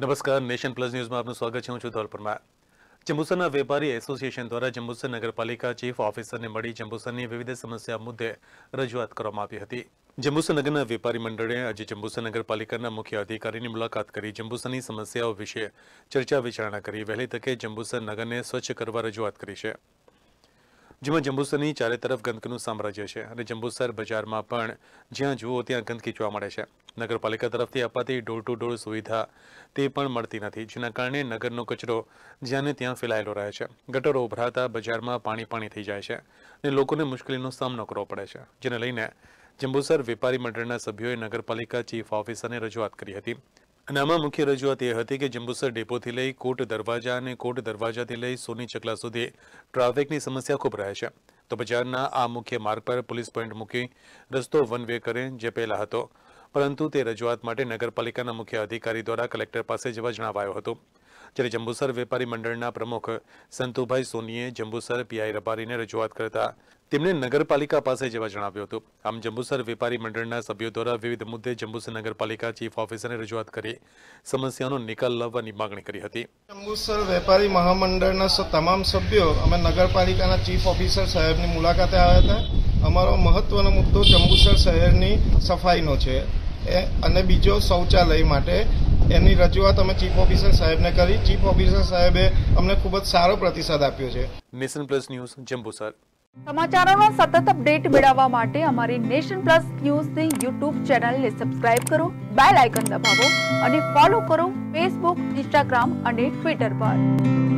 નમસ્કાર nation plus ન્યૂઝમાં આપનું સ્વાગત છે હું છું ધોલ જંબુસરના વેપારી એસોસિએશન દ્વારા જંબુસર નગરપાલિકા ચીફ ઓફિસરને મળી જંબુસરની વિવિધ સમસ્યા મુદ્દે રજૂઆત કરવામાં આવી હતી જંબુસર વેપારી મંડળે આજે જંબુસર નગરપાલિકાના મુખ્ય અધિકારીની મુલાકાત કરી જંબુસરની સમસ્યાઓ વિશે ચર્ચા વિચારણા કરી વહેલી તકે જંબુસર નગરને સ્વચ્છ કરવા રજૂઆત કરી છે જેમાં જંબુસરની ચારે તરફ ગંદકનું સામ્રાજ્ય છે અને જંબુસર બજારમાં પણ જ્યાં જુઓ ત્યાં ગંદકી જોવા મળે છે નગરપાલિકા તરફથી અપાતી ડોર ટુ ડોર સુવિધા તે પણ મળતી નથી જેના કારણે નગરનો કચરો જ્યાં ત્યાં ફેલાયેલો રહે છે ગટરો ઉભરાતા બજારમાં પાણી પાણી થઈ જાય છે અને લોકોને મુશ્કેલીનો સામનો કરવો પડે છે જેને લઈને જંબુસર વેપારી મંડળના સભ્યોએ નગરપાલિકા ચીફ ઓફિસરને રજૂઆત કરી હતી અને આમાં મુખ્ય રજૂઆત એ હતી કે જંબુસર ડેપોથી લઈ કોટ દરવાજા અને કોટ દરવાજાથી લઈ સોની ચકલા સુધી ટ્રાફિકની સમસ્યા ખૂબ રહે છે તો બજારના આ મુખ્ય માર્ગ પર પોલીસ પોઈન્ટ મૂકી રસ્તો વન વે કરે જે પહેલા હતો પરંતુ તે રજૂઆત માટે નગરપાલિકાના મુખ્ય અધિકારી દ્વારા કલેક્ટર પાસે જવા જણાવાયો હતો જ્યારે જંબુસર વેપારી મંડળના પ્રમુખ સંતુભાઈ સોનીએ જંબુસર પીઆઈ રબારીને રજૂઆત કરતા તેમણે નગરપાલિકા પાસે જવા જણાવ્યું હતું આમ જંબુસર વેપારી મંડળના સભ્યો દ્વારા વિવિધ મુદ્દે જંબુસર નગરપાલિકા ચીફ ઓફિસરને રજૂઆત કરી સમસ્યાનો નિકાલ લાવવાની માંગણી કરી હતી જંબુસર વેપારી મહામંડળના તમામ સભ્યો અમે નગરપાલિકાના ચીફ ઓફિસર સાહેબની મુલાકાતે આવ્યા હતા અમારો મહત્વનો મુદ્દો જંબુસર શહેરની સફાઈનો છે અને બીજો શૌચાલય માટે એની રજૂઆત અમે ચીફ ઓફિસર સાહેબને કરી ચીફ ઓફિસર સાહેબે અમને ખૂબ જ સારો પ્રતિસાદ આપ્યો છે નેશન પ્લસ ન્યૂઝ જંબુસર સમાચારોનો સતત અપડેટ મેળવવા માટે અમારી નેશન પ્લસ ન્યૂઝની યુટ્યુબ ચેનલને સબસ્ક્રાઇબ કરો બેલ આઇકન દબાવો અને ફોલો કરો ફેસબુક ઇન્સ્ટાગ્રામ અને ટ્વિટર પર